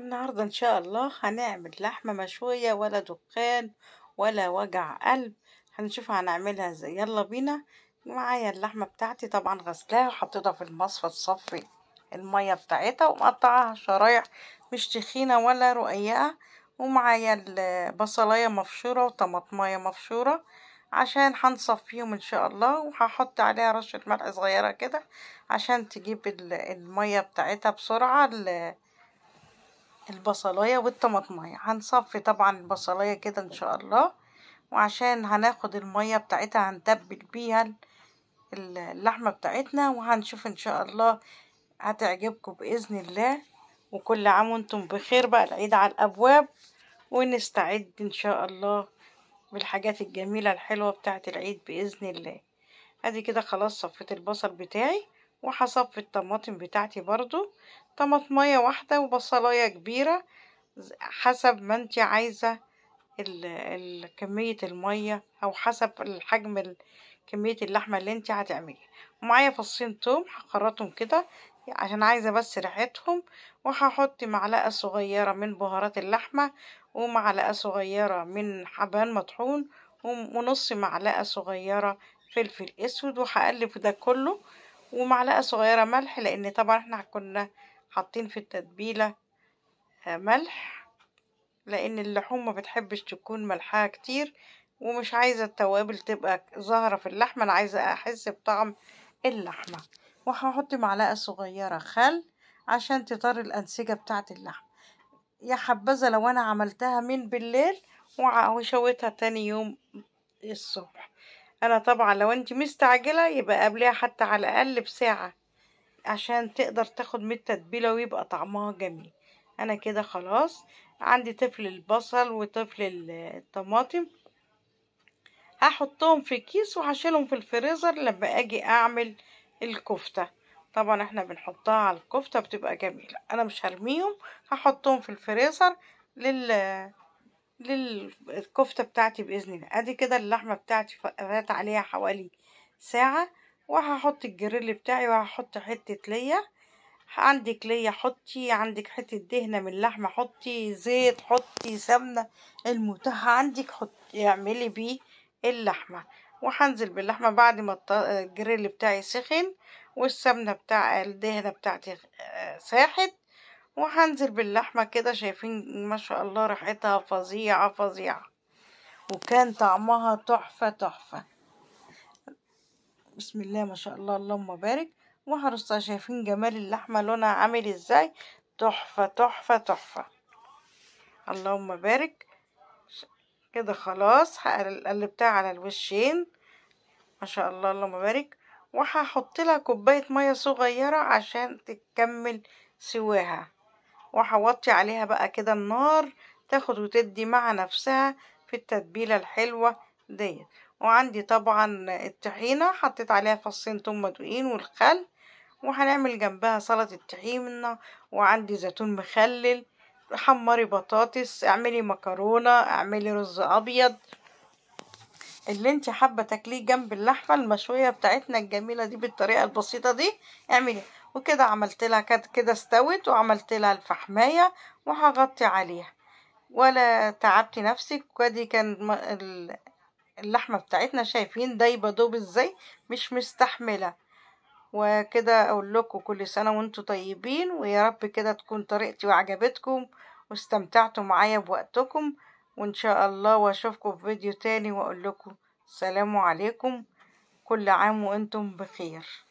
النهاردة إن شاء الله هنعمل لحمة مشوية ولا دخان ولا وجع قلب هنشوف هنعملها ازاي يلا بينا معايا اللحمة بتاعتي طبعا غسلاها وحطيتها في المصفى تصفي المية بتاعتها ومقطعاها شرايح مش تخينة ولا رقيقة ومعايا البصلاية مفشورة وطماطماية مفشورة عشان هنصفيهم ان شاء الله وهحط عليها رشة ملح صغيرة كده عشان تجيب المية بتاعتها بسرعة البصلايه والطماطمايه هنصفي طبعا البصلايه كده ان شاء الله وعشان هناخد الميه بتاعتها هنتبل بيها اللحمه بتاعتنا وهنشوف ان شاء الله هتعجبكم باذن الله وكل عام وانتم بخير بقى العيد على الابواب ونستعد ان شاء الله بالحاجات الجميله الحلوه بتاعت العيد باذن الله ادي كده خلاص صفيت البصل بتاعي وهصفي الطماطم بتاعتي برضو طماطمية واحدة وبصلاية كبيرة حسب ما انت عايزة كمية المية او حسب الحجم كمية اللحمة اللي انت هتعمليها ومعايا فصين توم هخرطهم كده عشان عايزة بس ريحتهم وهحط معلقة صغيرة من بهارات اللحمة ومعلقة صغيرة من حبان مطحون ونص معلقة صغيرة فلفل اسود وهقلب ده كله ومعلقة صغيرة ملح لان طبعا احنا كنا حاطين في التتبيلة آه، ملح لان اللحوم ما بتحبش تكون ملحها كتير ومش عايزة التوابل تبقى ظاهرة في اللحمة انا عايزة احس بطعم اللحمة وهحط معلقة صغيرة خل عشان تطر الانسجة بتاعت اللحمة يا حبذا لو انا عملتها من بالليل وشويتها تاني يوم الصبح انا طبعا لو انت مستعجله يبقى قبلها حتى على الاقل بساعه عشان تقدر تاخد من التتبيله ويبقى طعمها جميل انا كده خلاص عندي طفل البصل وطفل الطماطم هحطهم في كيس وهشيلهم في الفريزر لما اجي اعمل الكفته طبعا احنا بنحطها على الكفته بتبقى جميله انا مش هرميهم هحطهم في الفريزر لل للكفتة بتاعتي بإذن الله ادي كده اللحمة بتاعتي فات عليها حوالي ساعة وهحط الجريل بتاعي وهحط حتة ليا عندك ليا حطي عندك حتة دهنة من اللحمة حطي زيت حطي سمنة المتاحة عندك حطي اعملي بيه اللحمة وهنزل باللحمة بعد ما الجريل بتاعي سخن والسمنة بتاع الدهنة بتاعتي آه، ساحت وهنزل باللحمة كده شايفين ما شاء الله ريحتها فظيعة فظيعة وكان طعمها تحفة تحفة بسم الله ما شاء الله اللهم بارك وهرصها شايفين جمال اللحمة لونها عامل ازاي تحفة تحفة تحفة اللهم بارك كده خلاص قلبتها على الوشين ما شاء الله اللهم بارك وهحط لها كوبايه ميه صغيره عشان تكمل سواها وحوطي عليها بقى كده النار تاخد وتدي مع نفسها في التتبيلة الحلوة ديت وعندي طبعا الطحينة حطيت عليها فصين توم مدوقين والخل وهنعمل جنبها سلطة الطحينة وعندي زيتون مخلل حمري بطاطس اعملي مكرونة اعملي رز ابيض اللي انت حابة تاكليه جنب اللحمة المشوية بتاعتنا الجميلة دي بالطريقة البسيطة دي اعمليها وكده عملت لها كانت كده استوت وعملت لها الفحمايه وهغطي عليها ولا تعبتي نفسك ودي كان اللحمه بتاعتنا شايفين دايبه دوب ازاي مش مستحمله وكده اقول لكم كل سنه وانتم طيبين ويا رب كده تكون طريقتي وعجبتكم واستمتعتوا معايا بوقتكم وان شاء الله واشوفكم في فيديو تاني واقول لكم سلام عليكم كل عام وانتم بخير